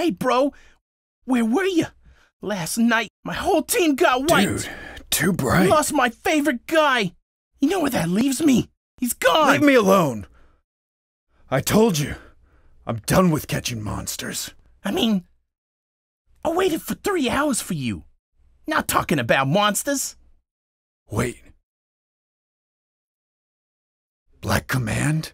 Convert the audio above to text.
Hey, bro, where were you? Last night, my whole team got wiped. Dude, too bright. I lost my favorite guy. You know where that leaves me? He's gone. Leave me alone. I told you, I'm done with catching monsters. I mean, I waited for three hours for you. Not talking about monsters. Wait. Black Command?